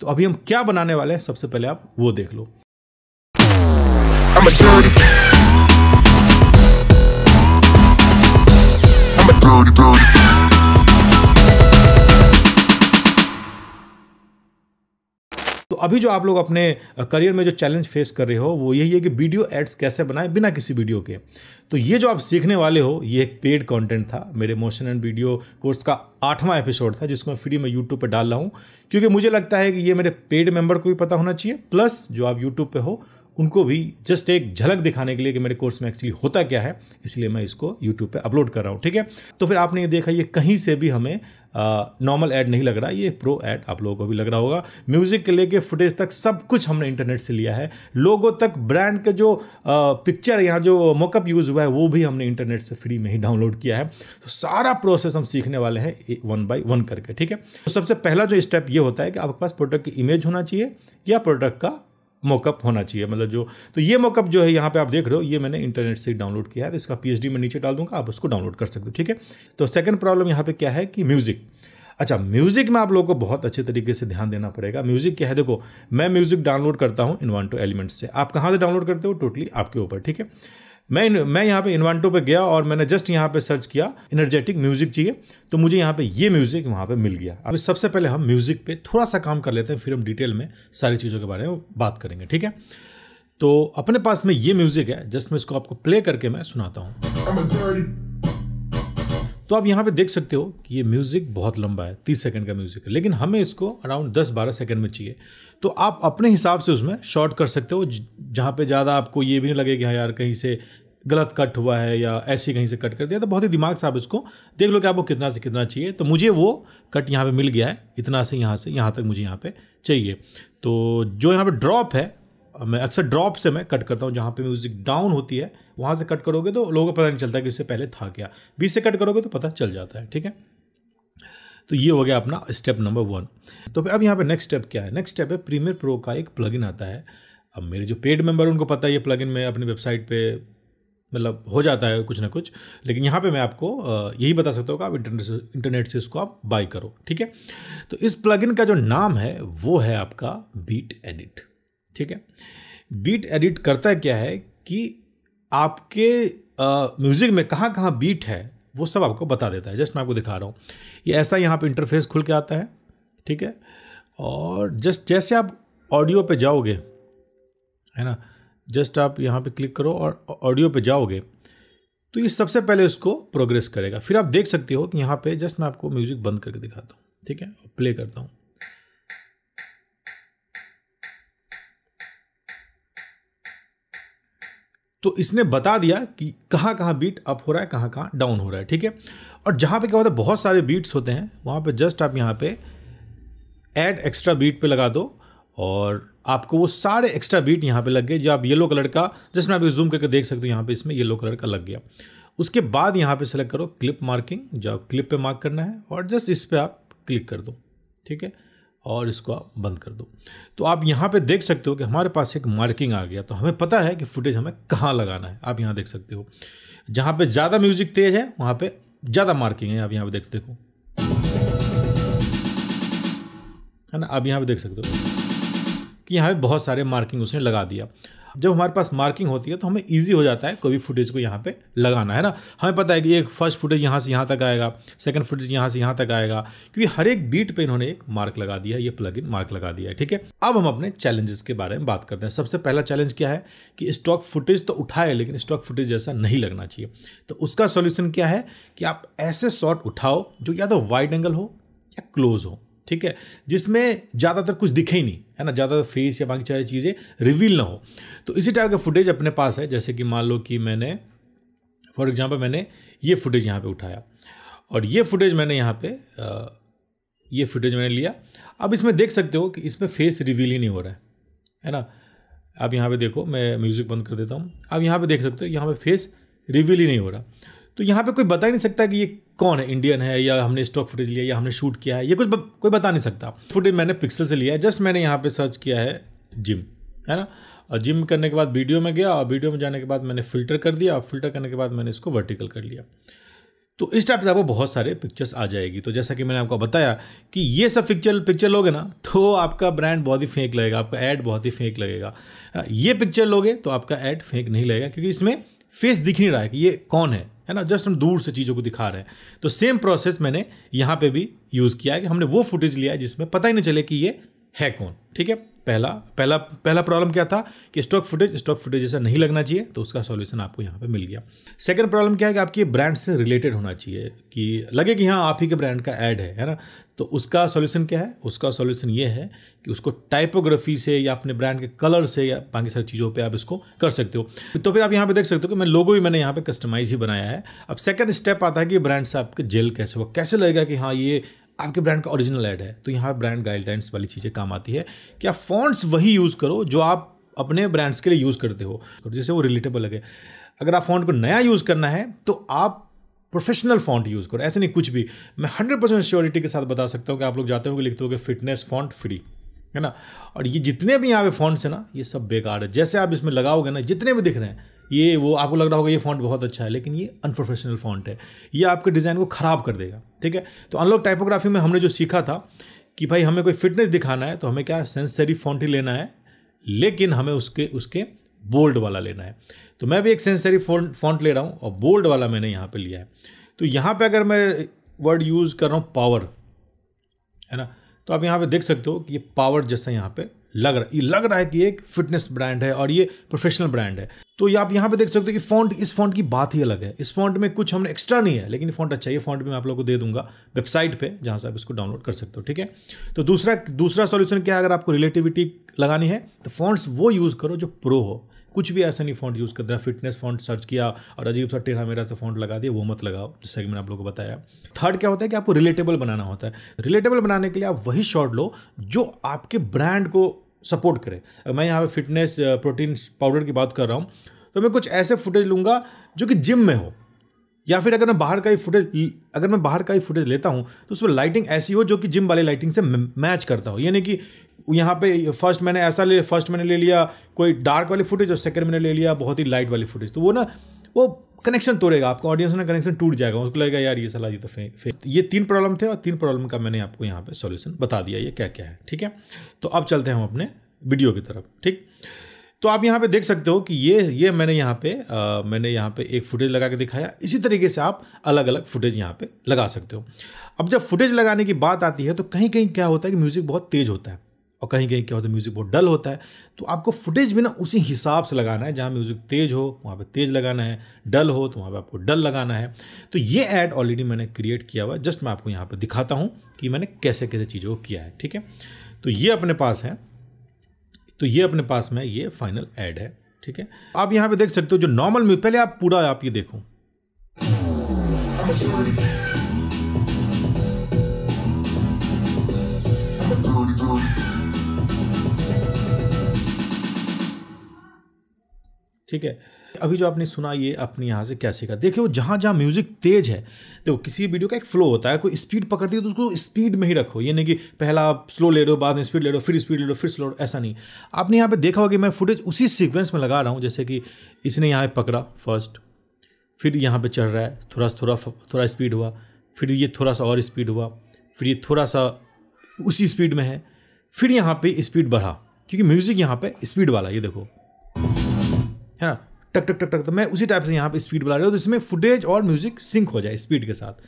तो अभी हम क्या बनाने वाले हैं सबसे पहले आप वो देख लो dirty, dirty. अभी जो आप लोग अपने करियर में जो चैलेंज फेस कर रहे हो वो यही है कि वीडियो एड्स कैसे बनाएं बिना किसी वीडियो के तो ये जो आप सीखने वाले हो ये एक पेड कंटेंट था मेरे मोशन एंड वीडियो कोर्स का आठवां एपिसोड था जिसको मैं फ्री में यूट्यूब पर डाल रहा हूँ क्योंकि मुझे लगता है कि ये मेरे पेड मेंबर को भी पता होना चाहिए प्लस जो आप यूट्यूब पर हो उनको भी जस्ट एक झलक दिखाने के लिए कि मेरे कोर्स में एक्चुअली होता क्या है इसलिए मैं इसको यूट्यूब पर अपलोड कर रहा हूँ ठीक है तो फिर आपने ये देखा ये कहीं से भी हमें नॉर्मल ऐड नहीं लग रहा ये प्रो ऐड आप लोगों को भी लग रहा होगा म्यूज़िक के लेके फुटेज तक सब कुछ हमने इंटरनेट से लिया है लोगों तक ब्रांड के जो पिक्चर यहाँ जो मोकअप यूज़ हुआ है वो भी हमने इंटरनेट से फ्री में ही डाउनलोड किया है तो सारा प्रोसेस हम सीखने वाले हैं वन बाई वन करके ठीक है तो सबसे पहला जो स्टेप ये होता है कि आपके पास प्रोडक्ट की इमेज होना चाहिए या प्रोडक्ट का मॉकअप होना चाहिए मतलब जो तो ये मॉकअप जो है यहाँ पे आप देख रहे हो ये मैंने इंटरनेट से डाउनलोड किया है तो इसका पीएचडी मैं नीचे डाल दूंगा आप उसको डाउनलोड कर सकते हो ठीक है तो सेकंड प्रॉब्लम यहाँ पे क्या है कि म्यूज़िक अच्छा म्यूज़िक में आप लोगों को बहुत अच्छे तरीके से ध्यान देना पड़ेगा म्यूज़िक क्या है देखो मैं म्यूज़िक डाउनलोड करता हूँ टू एलिमेंट्स से आप कहाँ से डाउनलोड करते हो टोटली आपके ऊपर ठीक है मैं मैं यहाँ पे इन्वेंटो पे गया और मैंने जस्ट यहाँ पे सर्च किया इनर्जेटिक म्यूजिक चाहिए तो मुझे यहाँ पे ये म्यूजिक वहाँ पे मिल गया अब सबसे पहले हम म्यूजिक पे थोड़ा सा काम कर लेते हैं फिर हम डिटेल में सारी चीज़ों के बारे में बात करेंगे ठीक है तो अपने पास में ये म्यूजिक है जस्ट मैं इसको आपको प्ले करके मैं सुनाता हूँ तो आप यहाँ पे देख सकते हो कि ये म्यूज़िक बहुत लंबा है तीस सेकंड का म्यूज़िक है लेकिन हमें इसको अराउंड दस बारह सेकंड में चाहिए तो आप अपने हिसाब से उसमें शॉर्ट कर सकते हो जहाँ पे ज़्यादा आपको ये भी नहीं लगे कि हाँ यार कहीं से गलत कट हुआ है या ऐसे कहीं से कट कर दिया तो बहुत ही दिमाग से आप इसको देख लो कि आपको कितना से कितना चाहिए तो मुझे वो कट यहाँ पर मिल गया है इतना से यहाँ से यहाँ तक मुझे यहाँ पर चाहिए तो जो यहाँ पर ड्रॉप है मैं अक्सर ड्रॉप से मैं कट करता हूँ जहाँ पे म्यूज़िक डाउन होती है वहाँ से कट करोगे तो लोगों को पता नहीं चलता कि इससे पहले था क्या बीस से कट करोगे तो पता चल जाता है ठीक है तो ये हो गया अपना स्टेप नंबर वन तो अब यहाँ पे नेक्स्ट स्टेप क्या है नेक्स्ट स्टेप है प्रीमियर प्रो का एक प्लगइन आता है अब मेरे जो पेड मेंबर उनको पता है ये प्लगइन मैं अपनी वेबसाइट पे मतलब हो जाता है कुछ ना कुछ लेकिन यहाँ पे मैं आपको यही बता सकता हूँ कि आप इंटरनेट से इंटरनेट से इसको आप बाई करो ठीक है तो इस प्लगइन का जो नाम है वो है आपका बीट एडिट ठीक है बीट एडिट करता क्या है कि आपके म्यूज़िक में कहाँ कहाँ बीट है वो सब आपको बता देता है जस्ट मैं आपको दिखा रहा हूँ ये ऐसा यहाँ पे इंटरफेस खुल के आता है ठीक है और जस्ट जैसे आप ऑडियो पे जाओगे है ना जस्ट आप यहाँ पे क्लिक करो और ऑडियो पे जाओगे तो ये सबसे पहले उसको प्रोग्रेस करेगा फिर आप देख सकते हो कि यहाँ पे जस्ट मैं आपको म्यूज़िक बंद करके दिखाता हूँ ठीक है प्ले करता हूँ तो इसने बता दिया कि कहाँ कहाँ बीट अप हो रहा है कहाँ कहाँ डाउन हो रहा है ठीक है और जहाँ पे क्या होता है बहुत सारे बीट्स होते हैं वहाँ पे जस्ट आप यहाँ पे ऐड एक्स्ट्रा बीट पे लगा दो और आपको वो सारे एक्स्ट्रा बीट यहाँ पे लग गए जो आप येलो कलर का जिसमें आप जूम करके देख सकते हो यहाँ पे इसमें येलो कलर का लग गया उसके बाद यहाँ पे सेलेक्ट करो क्लिप मार्किंग जो आप क्लिप पे मार्क करना है और जस्ट इस पर आप क्लिक कर दो ठीक है और इसको आप बंद कर दो तो आप यहाँ पे देख सकते हो कि हमारे पास एक मार्किंग आ गया तो हमें पता है कि फुटेज हमें कहाँ लगाना है आप यहाँ देख सकते हो जहाँ पे ज़्यादा म्यूज़िक तेज़ है वहाँ पे ज़्यादा मार्किंग है आप यहाँ पे देख देखो है ना आप यहाँ पे देख सकते हो कि यहाँ पे बहुत सारे मार्किंग उसने लगा दिया जब हमारे पास मार्किंग होती है तो हमें ईजी हो जाता है कोई भी फुटेज को यहाँ पे लगाना है ना हमें पता है कि एक फर्स्ट फुटेज यहाँ से यहाँ तक आएगा सेकंड फुटेज यहाँ से यहाँ तक आएगा क्योंकि हर एक बीट पे इन्होंने एक मार्क लगा दिया है ये प्लग मार्क लगा दिया है ठीक है अब हम अपने चैलेंजेस के बारे में बात करते हैं सबसे पहला चैलेंज क्या है कि स्टॉक फुटेज तो उठाए लेकिन स्टॉक फुटेज जैसा नहीं लगना चाहिए तो उसका सोल्यूशन क्या है कि आप ऐसे शॉट उठाओ जो या तो वाइड एंगल हो या क्लोज हो ठीक है जिसमें ज़्यादातर कुछ दिखे ही नहीं है ना ज़्यादातर फेस या बाकी सारी चीज़ें रिवील ना हो तो इसी टाइप का फुटेज अपने पास है जैसे कि मान लो कि मैंने फॉर एग्ज़ाम्पल मैंने ये फुटेज यहाँ पे उठाया और ये फुटेज मैंने यहाँ पे ये फुटेज मैंने लिया अब इसमें देख सकते हो कि इसमें फेस रिवील ही नहीं हो रहा है है ना आप यहाँ पे देखो मैं म्यूज़िक बंद कर देता हूँ आप यहाँ पे देख सकते हो यहाँ पे फेस रिवील ही नहीं हो रहा तो यहाँ पे कोई बता नहीं सकता कि ये कौन है इंडियन है या हमने स्टॉक फुटेज लिया या हमने शूट किया है ये कुछ ब, कोई बता नहीं सकता फुटेज मैंने पिक्सल से लिया है जस्ट मैंने यहाँ पे सर्च किया है जिम है ना और जिम करने के बाद वीडियो में गया और वीडियो में जाने के बाद मैंने फ़िल्टर कर दिया और फिल्टर करने के बाद मैंने इसको वर्टिकल कर लिया तो इस टाइप से आपको बहुत सारे पिक्चर्स आ जाएगी तो जैसा कि मैंने आपको बताया कि ये सब पिक्चर पिक्चर लोगे ना तो आपका ब्रांड बहुत ही फेंक लगेगा आपका ऐड बहुत ही फेंक लगेगा ये पिक्चर लोगे तो आपका ऐड फेंक नहीं लगेगा क्योंकि इसमें फेस दिख नहीं रहा है कि ये कौन है है ना जस्ट हम दूर से चीज़ों को दिखा रहे हैं तो सेम प्रोसेस मैंने यहाँ पे भी यूज़ किया है कि हमने वो फुटेज लिया है जिसमें पता ही नहीं चले कि ये है कौन ठीक है पहला पहला पहला प्रॉब्लम क्या था कि स्टॉक फुटेज स्टॉक फुटेज जैसा नहीं लगना चाहिए तो उसका सॉल्यूशन आपको यहाँ पे मिल गया सेकंड प्रॉब्लम क्या है कि आपकी ब्रांड से रिलेटेड होना चाहिए कि लगे कि हाँ आप ही के ब्रांड का ऐड है है ना तो उसका सॉल्यूशन क्या है उसका सॉल्यूशन ये है कि उसको टाइपोग्राफी से या अपने ब्रांड के कलर से या बाकी सारी चीज़ों पर आप इसको कर सकते हो तो फिर आप यहाँ पे देख सकते हो कि मैं लोगों भी मैंने यहाँ पर कस्टमाइज ही बनाया है अब सेकंड स्टेप आता है कि ब्रांड से आपके जेल कैसे हो कैसे लगेगा कि हाँ ये आपके ब्रांड का ओरिजिनल ऐड है तो यहाँ ब्रांड गाइडलाइंस वाली चीज़ें काम आती है कि आप फॉन्ट्स वही यूज़ करो जो आप अपने ब्रांड्स के लिए यूज़ करते हो जैसे वो रिलेटेबल लगे अगर आप फॉन्ट को नया यूज़ करना है तो आप प्रोफेशनल फॉन्ट यूज़ करो ऐसे नहीं कुछ भी मैं हंड्रेड परसेंट श्योरिटी के साथ बता सकता हूँ कि आप लोग जाते हो लिखते हो कि फिटनेस फॉन्ट फ्री है ना और ये जितने भी यहाँ पे फॉन्ट्स हैं ना ये सब बेकार है जैसे आप इसमें लगाओगे ना जितने भी दिख रहे हैं ये वो आपको लग रहा होगा ये फॉन्ट बहुत अच्छा है लेकिन ये अनप्रोफेशनल फॉन्ट है ये आपके डिज़ाइन को ख़राब कर देगा ठीक है तो अनलॉक टाइपोग्राफी में हमने जो सीखा था कि भाई हमें कोई फिटनेस दिखाना है तो हमें क्या सेंसरी फॉन्ट ही लेना है लेकिन हमें उसके उसके बोल्ड वाला लेना है तो मैं भी एक सेंसरी फॉन्ट फॉन्ट ले रहा हूँ और बोल्ड वाला मैंने यहाँ पर लिया है तो यहाँ पर अगर मैं वर्ड यूज़ कर रहा हूँ पावर है ना तो आप यहाँ पे देख सकते हो कि ये पावर जैसा यहाँ पे लग रहा लग रहा है कि एक फिटनेस ब्रांड है और ये प्रोफेशनल ब्रांड है तो ये आप यहाँ पे देख सकते हो कि फॉन्ट इस फॉन्ट की बात ही अलग है इस फॉन्ट में कुछ हमने एक्स्ट्रा नहीं है लेकिन फॉन्ट अच्छा है फॉन्ट भी मैं आप लोगों को दे दूंगा वेबसाइट पे जहाँ से आप इसको डाउनलोड कर सकते हो ठीक है तो दूसरा दूसरा सॉल्यूशन क्या है अगर आपको रिलेटिविटी लगानी है तो फॉन्ट्स वो यूज़ करो जो प्रो हो कुछ भी ऐसा नहीं फॉन्ट यूज़ कर रहा फिटनेस फॉन्ट सर्च किया और अजीब सा टेढ़ा मेरा सा फॉन्ट लगा दिया वो मत लगाओ जैसा कि मैंने आप लोगों को बताया थर्ड क्या होता है कि आपको रिलेटेबल बनाना होता है रिलेटेबल बनाने के लिए आप वही शॉर्ट लो जो आपके ब्रांड को सपोर्ट करे मैं यहाँ पे फिटनेस प्रोटीन पाउडर की बात कर रहा हूँ तो मैं कुछ ऐसे फुटेज लूँगा जो कि जिम में हो या फिर अगर मैं बाहर का ही फुटेज अगर मैं बाहर का ही फुटेज लेता हूँ तो उसमें लाइटिंग ऐसी हो जो कि जिम वाली लाइटिंग से मैच करता हो यानी कि यहाँ पे फर्स्ट मैंने ऐसा ले फर्स्ट मैंने ले लिया कोई डार्क वाली फुटेज और सेकंड मैंने ले लिया बहुत ही लाइट वाली फुटेज तो वो ना वो कनेक्शन तोड़ेगा आपका ऑडियंस ना कनेक्शन टूट जाएगा उसको लगेगा यार ये सलाह ये तो फे, फे ये तीन प्रॉब्लम थे और तीन प्रॉब्लम का मैंने आपको यहाँ पे सॉल्यूशन बता दिया ये क्या क्या है ठीक है तो अब चलते हैं हम अपने वीडियो की तरफ ठीक तो आप यहाँ पे देख सकते हो कि ये ये मैंने यहाँ पे आ, मैंने यहाँ पे एक फुटेज लगा के दिखाया इसी तरीके से आप अलग अलग फुटेज यहाँ पे लगा सकते हो अब जब फुटेज लगाने की बात आती है तो कहीं कहीं क्या होता है कि म्यूज़िक बहुत तेज़ होता है और कहीं कहीं क्या होता है म्यूज़िक बहुत डल होता है तो आपको फुटेज भी ना उसी हिसाब से लगाना है जहाँ म्यूज़िक तेज़ हो वहाँ पे तेज़ लगाना है डल हो तो वहाँ पे आपको डल लगाना है तो ये ऐड ऑलरेडी मैंने क्रिएट किया हुआ है जस्ट मैं आपको यहाँ पर दिखाता हूँ कि मैंने कैसे कैसे चीज़ों को किया है ठीक है तो ये अपने पास है तो ये अपने पास में ये फाइनल ऐड है ठीक है आप यहाँ पर देख सकते हो जो नॉर्मल म्यूजिक पहले आप पूरा आप ये देखो ठीक है अभी जो आपने सुना ये अपने यहाँ से क्या सीखा देखिए वो जहाँ जहाँ म्यूज़िक तेज़ है देखो तो किसी वीडियो का एक फ्लो होता है कोई स्पीड पकड़ती है तो उसको स्पीड में ही रखो ये नहीं कि पहला आप स्लो ले रहे हो बाद में स्पीड ले रहे हो फिर स्पीड ले रहे हो फिर स्लो ऐसा नहीं आपने यहाँ पे देखा होगा कि मैं फुटेज उसी सीक्वेंस में लगा रहा हूँ जैसे कि इसने यहाँ पर पकड़ा फर्स्ट फिर यहाँ पर चढ़ रहा है थोड़ा थोड़ा थोड़ा स्पीड हुआ फिर ये थोड़ा सा और स्पीड हुआ फिर ये थोड़ा सा उसी स्पीड में है फिर यहाँ पर स्पीड बढ़ा क्योंकि म्यूज़िक यहाँ पर स्पीड वाला ये देखो है ना टक टक टक टक तो मैं उसी टाइप से यहाँ पे स्पीड बुला रहा हूँ तो इसमें फुटेज और म्यूजिक सिंक हो जाए स्पीड के साथ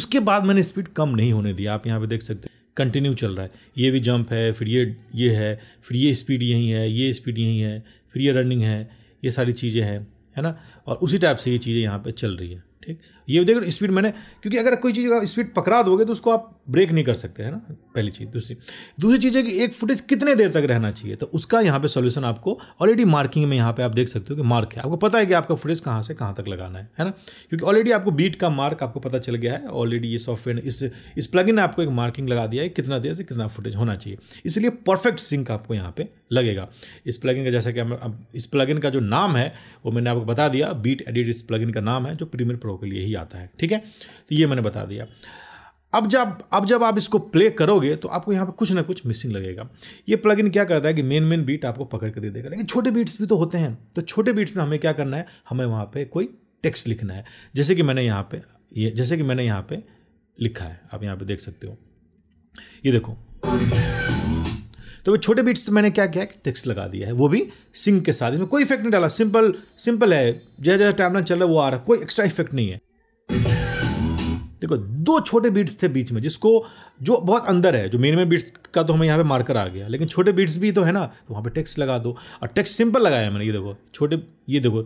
उसके बाद मैंने स्पीड कम नहीं होने दिया आप यहाँ पे देख सकते हैं कंटिन्यू चल रहा है ये भी जंप है फिर ये ये है फिर ये स्पीड यहीं है ये स्पीड यहीं है फिर ये रनिंग है ये सारी चीज़ें हैं है ना और उसी टाइप से ये चीज़ें यहाँ पर चल रही है ठीक ये देखो स्पीड मैंने क्योंकि अगर कोई चीज़ का स्पीड पकड़ा दोगे तो उसको आप ब्रेक नहीं कर सकते हैं ना पहली चीज़ दूसरी दूसरी चीज़ है कि एक फुटेज कितने देर तक रहना चाहिए तो उसका यहाँ पे सॉल्यूशन आपको ऑलरेडी मार्किंग में यहाँ पे आप देख सकते हो कि मार्क है आपको पता है कि आपका फुटेज कहाँ से कहाँ तक लगाना है है ना क्योंकि ऑलरेडी आपको बीट का मार्क आपको पता चल गया है ऑलरेडी ये सॉफ्टवेयर इस इस प्लगिन ने आपको एक मार्किंग लगा दिया है कितना देर से कितना फुटेज होना चाहिए इसलिए परफेक्ट सिंक आपको यहाँ पर लगेगा इस प्लगिन का जैसा कि हम इस प्लगिन का जो नाम है वो मैंने आपको बता दिया बीट एडिट इस प्लगिन का नाम है जो प्रीमियर प्रो के लिए ही आता है ठीक है तो ये मैंने बता दिया अब जब अब जब आप इसको प्ले करोगे तो आपको यहाँ पे कुछ ना कुछ मिसिंग लगेगा ये प्लगइन क्या करता है कि मेन मेन बीट आपको पकड़ के दे देगा लेकिन छोटे बीट्स भी तो होते हैं तो छोटे बीट्स में हमें क्या करना है हमें वहाँ पे कोई टेक्स्ट लिखना है जैसे कि मैंने यहाँ पे ये जैसे कि मैंने यहाँ पे लिखा है आप यहाँ पे देख सकते हो ये देखो तो वो छोटे बीट्स मैंने क्या किया टेक्स्ट लगा दिया है वो भी सिंग के साथ इसमें कोई इफेक्ट नहीं डाला सिंपल सिंपल है जैसा जैसा टाइमलाइन चल रहा है वो आ रहा कोई एक्स्ट्रा इफेक्ट नहीं है देखो दो छोटे बीट्स थे बीच में जिसको जो बहुत अंदर है जो मेन मेन बीट्स का तो हमें यहाँ पे मार्कर आ गया लेकिन छोटे बीट्स भी तो है ना तो वहाँ पे टेक्स्ट लगा दो और टेक्स्ट सिंपल लगाया मैंने ये देखो छोटे ये देखो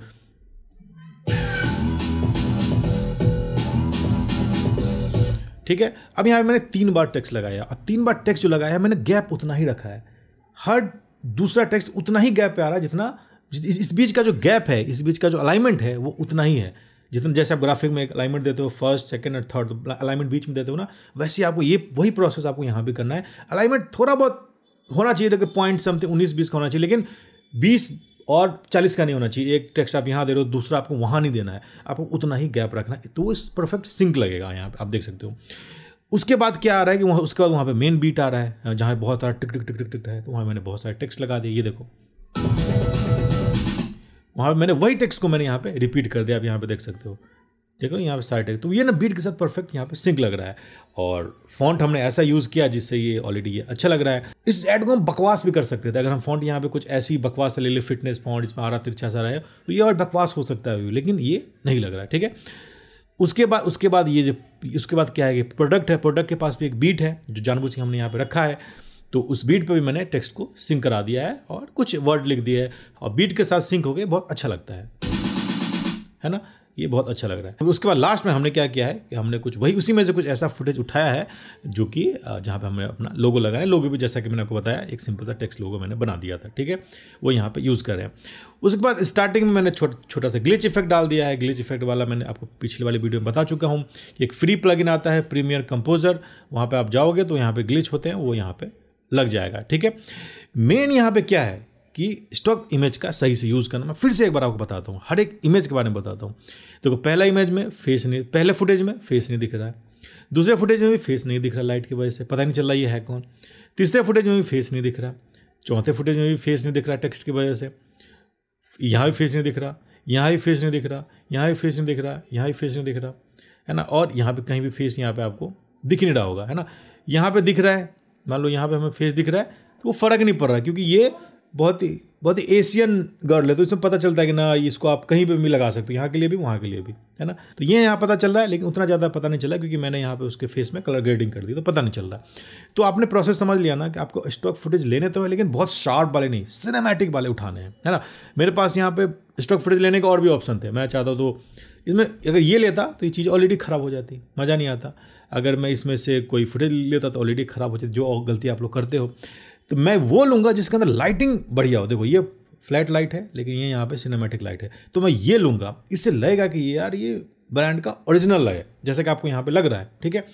ठीक है अब यहाँ मैंने तीन बार टैक्स लगाया और तीन बार टैक्स जो लगाया है मैंने गैप उतना ही रखा है हर दूसरा टैक्स उतना ही गैप पे आ रहा है जितना इस, इस बीच का जो गैप है इस बीच का जो अलाइनमेंट है वो उतना ही है जितना जैसे आप ग्राफिक में एक अलाइनमेंट देते हो फर्स्ट सेकंड और थर्ड अलाइनमेंट बीच में देते हो ना वैसे आपको ये वही प्रोसेस आपको यहाँ भी करना है अलाइनमेंट थोड़ा बहुत होना चाहिए पॉइंट समथिंग उन्नीस बीस का होना चाहिए लेकिन बीस और चालीस का नहीं होना चाहिए एक टैक्स आप यहाँ दे रहे हो दूसरा आपको वहाँ नहीं देना है आपको उतना ही गैप रखना है तो इस परफेक्ट सिंक लगेगा यहाँ आप देख सकते हो उसके बाद क्या आ रहा है कि वहाँ उसके बाद वहाँ पे मेन बीट आ रहा है जहाँ बहुत सारा टिक टिक टिक टिक टिक है तो वहाँ मैंने बहुत सारे टैक्स लगा दिए ये देखो वहाँ पर मैंने वही टैक्स को मैंने यहाँ पे रिपीट कर दिया आप यहाँ पे देख सकते हो ठीक यहाँ पे साइड तो ये ना बीट के साथ परफेक्ट यहाँ पे सिंक लग रहा है और फॉन्ट हमने ऐसा यूज़ किया जिससे ये ऑलरेडी ये अच्छा लग रहा है इस एड को हम बकवास भी कर सकते थे अगर हम फॉन्ट यहाँ पे कुछ ऐसी बकवास ले ले फिटनेस फॉन्ट जिसमें आरा तिरछा सा रहे तो ये और बकवास हो सकता है लेकिन ये नहीं लग रहा है ठीक है उसके बाद उसके बाद ये जो उसके बाद क्या है कि प्रोडक्ट है प्रोडक्ट के पास भी एक बीट है जो जानबूझ के हमने यहाँ पर रखा है तो उस बीट पर भी मैंने टेक्स्ट को सिंक करा दिया है और कुछ वर्ड लिख दिया है और बीट के साथ सिंक हो गए बहुत अच्छा लगता है है ना ये बहुत अच्छा लग रहा है उसके बाद लास्ट में हमने क्या किया है कि हमने कुछ वही उसी में से कुछ ऐसा फुटेज उठाया है जो कि जहाँ पर हमने अपना लोगो लगाया लोगो भी जैसा कि मैंने आपको बताया एक सिंपल सा टेक्स्ट लोगो मैंने बना दिया था ठीक है वो यहाँ पर यूज़ कर रहे हैं उसके बाद स्टार्टिंग में मैंने छोटा छोटा सा ग्लिच इफेक्ट डाल दिया है ग्लिच इफेक्ट वाला मैंने आपको पिछले वाले वीडियो में बता चुका हूँ कि एक फ्री प्लगइन आता है प्रीमियर कंपोजर वहाँ पर आप जाओगे तो यहाँ पर ग्लिच होते हैं वो यहाँ पर लग जाएगा ठीक है मेन यहाँ पे क्या है कि स्टॉक इमेज का सही से यूज़ करना मैं फिर से एक बार आपको बताता हूँ हर एक इमेज के बारे में बताता हूँ देखो तो पहला इमेज में फेस नहीं पहले फुटेज में फेस नहीं दिख रहा है दूसरे फुटेज में भी फेस नहीं दिख रहा लाइट की वजह से पता नहीं चल रहा ये है कौन तीसरे फुटेज में भी फेस नहीं दिख रहा चौथे फुटेज में भी फेस नहीं दिख रहा टेक्स्ट की वजह से यहाँ भी फेस नहीं दिख रहा यहाँ भी फेस नहीं दिख रहा यहाँ भी फेस नहीं दिख रहा यहाँ भी फेस नहीं दिख रहा है ना और यहाँ पे कहीं भी फेस यहाँ पे आपको दिख नहीं रहा होगा है ना यहाँ पे दिख रहा है मान लो यहाँ पे हमें फेस दिख रहा है तो वो फ़र्क नहीं पड़ रहा क्योंकि ये बहुत ही बहुत ही एशियन गर्ल है तो इसमें पता चलता है कि ना इसको आप कहीं पे भी लगा सकते हो यहाँ के लिए भी वहाँ के लिए भी है ना तो ये यहाँ पता चल रहा है लेकिन उतना ज़्यादा पता नहीं चला क्योंकि मैंने यहाँ पे उसके फेस में कलर ग्रेडिंग कर दी तो पता नहीं चल रहा तो आपने प्रोसेस समझ लिया ना कि आपको स्टॉक फुटेज लेने तो है लेकिन बहुत शार्प वाले नहीं सिनेमैटिक वाले उठाने हैं है ना मेरे पास यहाँ पे स्टॉक फुटेज लेने के और भी ऑप्शन थे मैं चाहता तो इसमें अगर ये लेता तो ये चीज़ ऑलरेडी ख़राब हो जाती मज़ा नहीं आता अगर मैं इसमें से कोई फुटेज लेता तो ऑलरेडी ख़राब हो जाती जो गलती आप लोग करते हो तो मैं वो लूँगा जिसके अंदर लाइटिंग बढ़िया हो देखो ये फ्लैट लाइट है लेकिन ये यहाँ पे सिनेमैटिक लाइट है तो मैं ये लूँगा इससे लगेगा कि ये यार ये ब्रांड का ओरिजिनल है जैसे कि आपको यहाँ पे लग रहा है ठीक है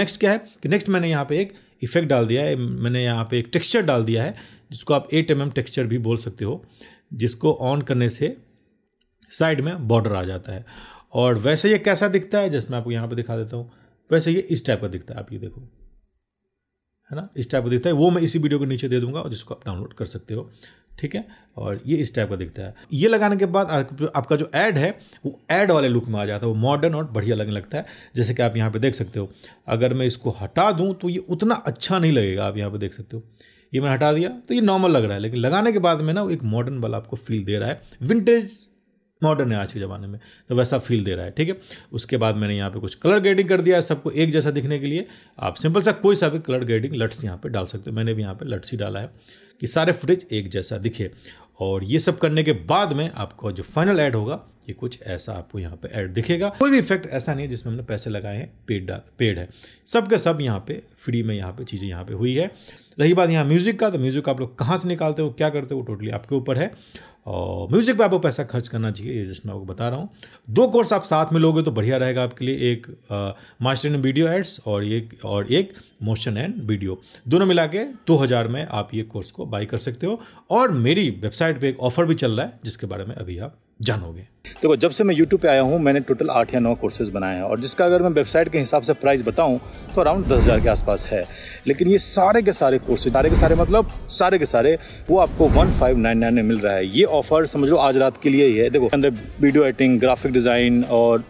नेक्स्ट क्या है कि नेक्स्ट मैंने यहाँ पे एक इफेक्ट डाल दिया है मैंने यहाँ पे एक टेक्सचर डाल दिया है जिसको आप एट एम टेक्स्चर भी बोल सकते हो जिसको ऑन करने से साइड में बॉर्डर आ जाता है और वैसे ये कैसा दिखता है जैसे मैं आपको यहाँ पर दिखा देता हूँ वैसे ये इस टाइप का दिखता है आप ये देखो है ना इस टाइप का दिखता है वो मैं इसी वीडियो के नीचे दे दूंगा और जिसको आप डाउनलोड कर सकते हो ठीक है और ये इस टाइप का दिखता है ये लगाने के बाद आपका जो ऐड है वो ऐड वाले लुक में आ जाता है वो मॉडर्न और बढ़िया लगने लगता है जैसे कि आप यहाँ पे देख सकते हो अगर मैं इसको हटा दूँ तो ये उतना अच्छा नहीं लगेगा आप यहाँ पे देख सकते हो ये मैंने हटा दिया तो ये नॉर्मल लग रहा है लेकिन लगाने के बाद में ना वो एक मॉडर्न वाला आपको फील दे रहा है विंटेज मॉडर्न है आज के ज़माने में तो वैसा फील दे रहा है ठीक है उसके बाद मैंने यहाँ पे कुछ कलर ग्रेडिंग कर दिया है सबको एक जैसा दिखने के लिए आप सिंपल सा कोई सा भी कलर ग्रेडिंग लट्स यहाँ पे डाल सकते हो मैंने भी यहाँ पे लट्स ही डाला है कि सारे फुटेज एक जैसा दिखे और ये सब करने के बाद में आपका जो फाइनल ऐड होगा ये कुछ ऐसा आपको यहाँ पे ऐड दिखेगा कोई भी इफेक्ट ऐसा नहीं है जिसमें हमने पैसे लगाए हैं पेड पेड है सब के सब यहाँ पे फ्री में यहाँ पे चीज़ें यहाँ पे हुई है रही बात यहाँ म्यूज़िक का तो म्यूज़िक आप लोग कहाँ से निकालते हो क्या करते हो वो टोटली आपके ऊपर है और म्यूज़िक पे आपको पैसा खर्च करना चाहिए जिस मैं आपको बता रहा हूँ दो कोर्स आप साथ में लोगे तो बढ़िया रहेगा आपके लिए एक मास्टर इन वीडियो एड्स और एक और एक मोशन एंड वीडियो दोनों मिला के दो हज़ार में आप ये कोर्स को बाई कर सकते हो और मेरी वेबसाइट पर एक ऑफर भी चल रहा है जिसके बारे में अभी आप जानोगे देखो जब से मैं यूट्यूब पे आया हूँ मैंने टोटल आठ या नौ कोर्सेज बनाए हैं और जिसका अगर मैं वेबसाइट के हिसाब से प्राइस बताऊँ तो अराउंड दस हज़ार के आसपास है लेकिन ये सारे के सारे कोर्सेज सारे के सारे मतलब सारे के सारे वो आपको वन फाइव नाइन नाइन में मिल रहा है ये ऑफर समझ लो आज रात के लिए ही है देखो अंदर वीडियो एडिटिंग ग्राफिक डिज़ाइन और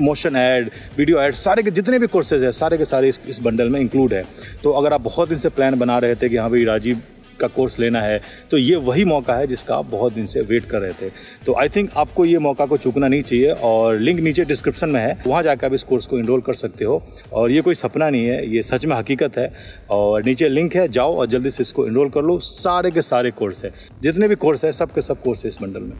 मोशन ऐड वीडियो ऐड सारे के जितने भी कोर्सेज हैं सारे के सारे इस, इस बंडल में इंक्लूड है तो अगर आप बहुत दिन से प्लान बना रहे थे कि हाँ भाई राजीव का कोर्स लेना है तो ये वही मौका है जिसका आप बहुत दिन से वेट कर रहे थे तो आई थिंक आपको ये मौका को चूकना नहीं चाहिए और लिंक नीचे डिस्क्रिप्शन में है वहाँ जाकर आप इस कोर्स को इनरोल कर सकते हो और ये कोई सपना नहीं है ये सच में हकीकत है और नीचे लिंक है जाओ और जल्दी से इसको इनरोल कर लो सारे के सारे कोर्स है जितने भी कोर्स है सब के सब कोर्स है इस मंडल में